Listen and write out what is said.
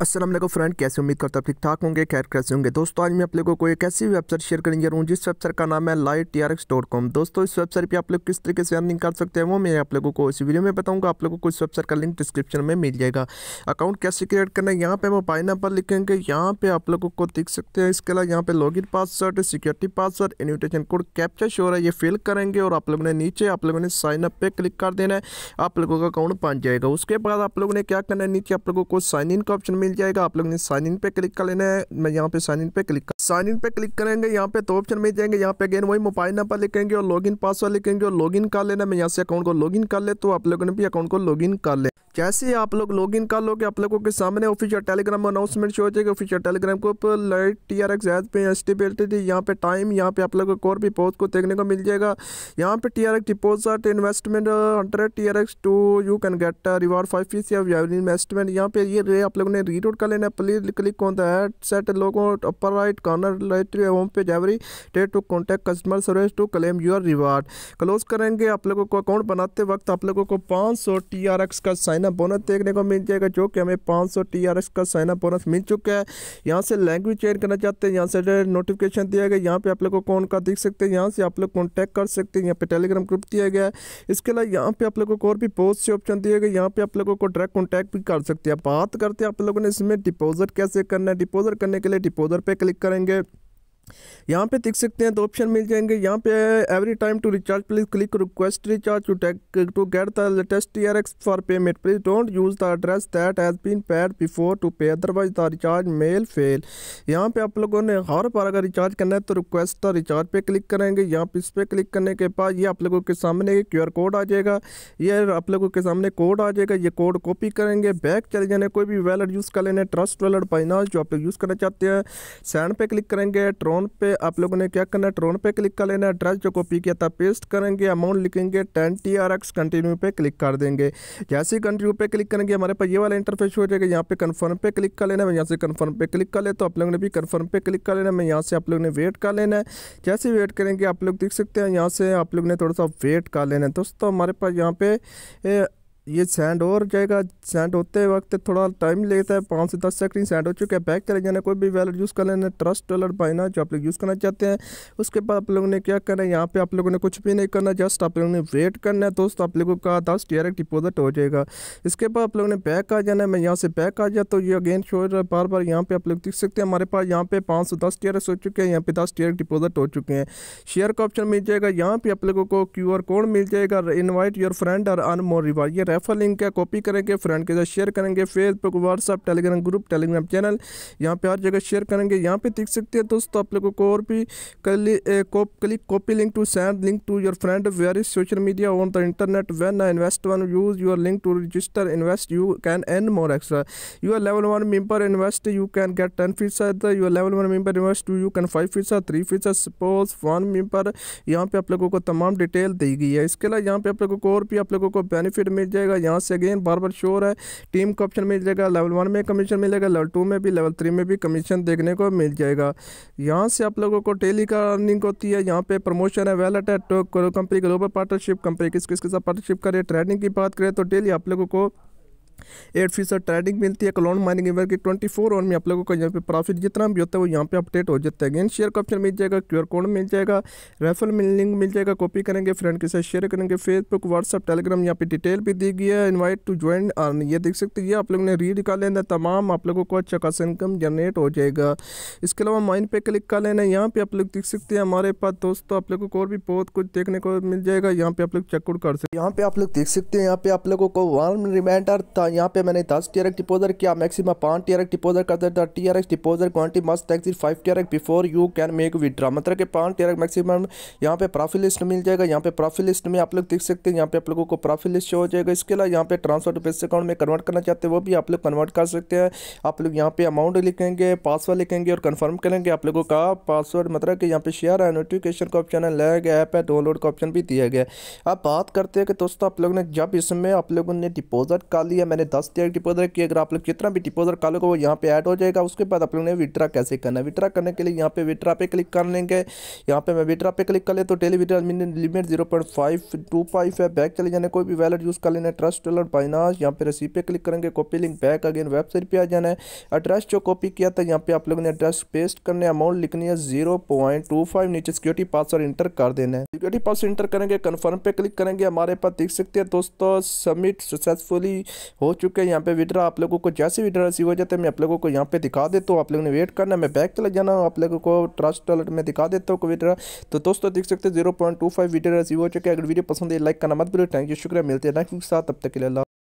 Aslam friend कैसे उम्मीद करता हूँ ठीक ठाक होंगे खैर कैसे होंगे दोस्तों आज मैं आप लोगों को एक ऐसी वेबसाइट शेयर करने जा रहा हूँ जिस वेबसाइट का नाम है light T R X dot com दोस्तों इस वेबसाइट पे आप लोग किस तरीके से अर्निंग कर सकते हैं वो मैं आप लोगों को इस वीडियो में बताऊँगा आप लोगों को इस वेबसाइट का लिंक डिस्क्रिप्शन में मिल जाएगा अकाउंट कैसे क्रिएट करना है यहाँ पर मोबाइल नंबर लिखेंगे यहाँ पर आप लोगों को दिख सकते हैं इसके अलावा यहाँ पर log in password security password invitation code capture शोर है ये फिल करेंगे और आप लोगों ने नीचे आप लोगों ने साइन अप पर क्लिक कर देना है आप लोगों का अकाउंट पहुँच जाएगा उसके बाद आप लोगों ने क्या करना है नीचे आप लोगों को साइन इन का ऑप्शन मिल जाएगा आप लोग ने साइन इन पे क्लिक कर लेना है मैं यहाँ पे साइन इन पे क्लिक साइन इन पे क्लिक करेंगे यहाँ पे तो ऑप्शन मिल जाएंगे यहाँ पे अगेन वही मोबाइल नंबर लिखेंगे और लॉगिन पासवर्ड लिखेंगे और लॉगिन कर लेना मैं यहाँ से अकाउंट को लॉगिन कर ले तो आप लोगों ने भी अकाउंट को लॉगिन कर ले जैसे आप लोग लॉग इन कर लोगे आप लोगों के सामने ऑफिशियल टेलीग्राम अनाउंसमेंट शो हो जाएगा ऑफिशियल टेलीग्राम को लाइट टी आर एक्स एज पे एस टी यहाँ पे टाइम यहाँ पे आप लोगों को और भी पोस्ट को देखने को मिल जाएगा यहाँ पे T R X deposit investment hundred T R X to you can get reward five fees investment यहाँ पे ये रे आप लोगों ने रीड कर लेना please click on the ad set लोगों upper right corner right home page every date to contact customer service to claim your reward close करेंगे आप लोगों को अकाउंट बनाते वक्त आप लोगों को पाँच सौ टी आर एक्स का साइन साइनअप बोनस देखने को मिल जाएगा जो कि हमें 500 सौ का साइना बोनस मिल चुका है यहाँ से लैंग्वेज चेंज करना चाहते हैं यहाँ से नोटिफिकेशन दिया गया यहाँ पे आप लोग को कौन का देख सकते हैं यहाँ से आप लोग कॉन्टैक्ट कर सकते हैं यहाँ पे टेलीग्राम ग्रुप दिया गया इसके अलावा यहाँ पे आप लोगों को और भी बहुत से ऑप्शन दिए गए यहाँ पे आप लोगों को डायरेक्ट कॉन्टैक्ट भी कर सकते हैं बात करते हैं आप लोगों ने इसमें डिपोजिट कैसे करना है डिपोजिट करने के लिए डिपोजिट पर क्लिक करेंगे यहाँ पे देख सकते हैं तो ऑप्शन मिल जाएंगे यहाँ पे every time to recharge please click request recharge to take to get the latest year X for payment please don't use the address that has been paid before to pay otherwise the recharge mail fail यहाँ पे आप लोगों ने हर बार अगर recharge करना है तो request the recharge पे क्लिक करेंगे यहाँ पे इस पर क्लिक करने के बाद ये आप लोगों के सामने क्यू कोड आ जाएगा ये आप लोगों के सामने कोड आ जाएगा ये कोड कॉपी करेंगे बैक चले जाने कोई भी वैलेट यूज़ कर लेने ट्रस्ट वैलेट फाइनांस जो आप लोग यूज़ करना चाहते हैं सैंड पे क्लिक करेंगे ट्रो ट्रोन पे आप लोगों ने क्या करना है ट्रोन पे क्लिक कर लेना है एड्रेस जो कॉपी किया था पेस्ट करेंगे अमाउंट लिखेंगे ten T R X continue पे क्लिक कर देंगे जैसे ही कंटिन्यू पे क्लिक करेंगे हमारे पास ये वाला इंटरफेस हो जाएगा यहाँ पे कन्फर्म पे क्लिक कर लेना है यहाँ से कन्फर्म पे क्लिक कर ले तो आप लोगों ने भी कन्फर्म पे क्लिक कर लेना है यहाँ से आप लोग ने वेट कर लेना है जैसे वेट करेंगे आप लोग देख सकते हैं यहाँ से आप लोग ने थोड़ा सा वेट कर लेना है दोस्तों हमारे पास यहाँ पे ये सेंड हो जाएगा सेंड होते वक्त थोड़ा टाइम लेता है पाँच से दस सेकंड सेंड हो चुके हैं बैक चले जाना कोई भी वैलेट यूज़ कर लेना ट्रस्ट वैलेट बाइना जो आप लोग यूज़ करना चाहते हैं उसके बाद आप लोगों ने क्या करना है यहाँ पे आप लोगों ने कुछ भी नहीं करना जस्ट आप लोगों ने वेट करना है दोस्त आप लोगों का दस डायरेक्ट डिपोजिट हो जाएगा इसके बाद आप लोगों ने बैक आ जाना है मैं यहाँ से बैक आ जाता तो ये अगेन शो बार बार यहाँ पर आप लोग देख सकते हैं हमारे पास यहाँ पे पाँच सौ दस डायरेक्ट हो चुके हैं यहाँ पे दस डायरेक्ट डिपोजिट हो चुके हैं शेयर का ऑप्शन मिल जाएगा यहाँ पर आप लोगों को क्यू कोड मिल जाएगा इन्वाइट योर फ्रेंड और earn more reward refer link का कॉपी करेंगे फ्रेंड के साथ शेयर करेंगे Facebook WhatsApp Telegram group Telegram channel यहाँ पे हर जगह शेयर करेंगे यहाँ पे देख सकते हैं दोस्तों आप लोगों को और भी click copy link to send link to your friend where is social media on the internet when I invest one use your link to register invest you can earn more extra are level one member invest you can get ten फीसद your level one member invest you can five फीसद three फीसद suppose one member यहाँ पे आप लोगों को तमाम detail दी गई है इसके अलावा यहाँ पे आप लोगों को और भी आप लोगों को बेनिफिट मिल जाए जाएगा यहाँ से अगेन बार बार शोर है टीम का ऑप्शन मिल जाएगा लेवल वन में कमीशन मिलेगा लेवल टू में भी लेवल थ्री में भी कमीशन देखने को मिल जाएगा यहाँ से आप लोगों को टेली का अर्निंग होती है यहाँ पे प्रमोशन है वेलट है कंपनी ग्लोबल पार्टनरशिप कंपनी किस किस के साथ पार्टनरशिप करे ट्रेडिंग की बात करें तो डेली आप लोगों को एट फीसद ट्रेडिंग मिलती है क्लोन माइनिंग एवर की ट्वेंटी फोर और में आप लोगों को यहाँ पे प्रॉफिट जितना भी होता है वो यहाँ पे अपडेट हो जाता है गेन शेयर का ऑप्शन मिल जाएगा क्यूर कोड मिल जाएगा रेफर लिंक मिल जाएगा कॉपी करेंगे फ्रेंड के साथ शेयर करेंगे फेसबुक व्हाट्सअप टेलीग्राम यहाँ पे डिटेल भी दी गई है इन्वाइट टू ज्वाइन अर्न ये देख सकते हैं आप लोगों ने रीड कर लेना तमाम आप लोगों को अच्छा खासा इनकम जनरेट हो जाएगा इसके अलावा माइन पे क्लिक कर लेना यहाँ पे आप लोग देख सकते हैं हमारे पास दोस्तों आप लोगों को और भी बहुत कुछ देखने को मिल जाएगा यहाँ पे आप लोग चेकआउट कर सकते यहाँ पे आप लोग देख सकते हैं यहाँ पे आप लोगों को वार्म रिमाइंडर था था हाँ, यहाँ पे मैंने दस टी आर एक्स डिपोजर किया मैक्सिमम पाँच टी आर एक्स डिपोजर कर देता T R X deposit quantity must exceed five T R X before you can make withdraw मतलब कि पाँच टी आर एक्स मैक्सिमम यहाँ पे प्रॉफिट लिस्ट मिल जाएगा यहाँ पे प्रॉफिट लिस्ट में आप लोग देख सकते हैं यहाँ पे आप लोगों को प्रॉफिट लिस्ट शो हो जाएगा इसके अलावा यहाँ पे ट्रांसफर टू पैसे अकाउंट में कन्वर्ट करना चाहते हैं वो भी आप लोग कन्वर्ट कर सकते हैं आप लोग यहाँ पे अमाउंट लिखेंगे पासवर्ड लिखेंगे और कन्फर्म करेंगे आप लोगों का पासवर्ड मतलब कि यहाँ पे शेयर है नोटिफिकेशन का ऑप्शन है लग ऐप है डाउनलोड का ऑप्शन भी दिया गया अब बात करते हैं कि दोस्तों आप लोगों ने जब इसमें आप लोगों ने डिपोजिट कर लिया मैंने दस टीयर डिपोजर की अगर आप लोग जितना भी डिपोजर का लोगे वो यहाँ पे ऐड हो जाएगा उसके बाद आप लोग ने विड्रा कैसे करना है विड्रा करने के लिए यहाँ पे विड्रा पे क्लिक कर लेंगे यहाँ पे मैं विड्रा पे क्लिक कर ले तो daily withdraw limit zero point five to five है बैक चले जाने कोई भी वैलेट यूज़ कर लेना है ट्रस्ट वैलेट फाइनास यहाँ पे रसीद पे क्लिक करेंगे copy link back again website पर आ जाना है एड्रेस जो कॉपी किया था यहाँ पे आप लोगों ने एड्रेस पेस्ट करने अमाउंट लिखनी है जीरो पॉइंट टू फाइव नीचे सिक्योरिटी पासवर्ड इंटर कर देना है सिक्योरिटी पासवर्ड इंटर करेंगे कन्फर्म पे क्लिक करेंगे हमारे पास देख सकते हैं दोस्तों सबमिट सक्सेसफुली हो चुके हैं यहाँ पे विड्रा आप लोगों को जैसे विड्रा रिसीव हो जाता है मैं आप लोगों को यहाँ पे दिखा देता हूँ आप लोगों ने वेट करना मैं बैक चला जाना आप लोगों को ट्रस्ट अलर्ट में दिखा देता हूँ विड्रा तो दोस्तों देख सकते हैं zero point two five withdraw receive हो चुके हैं अगर वीडियो पसंद है लाइक करना मत भूलो थैंक यू शुक्रिया मिलते हैं साथ तब तक के लिए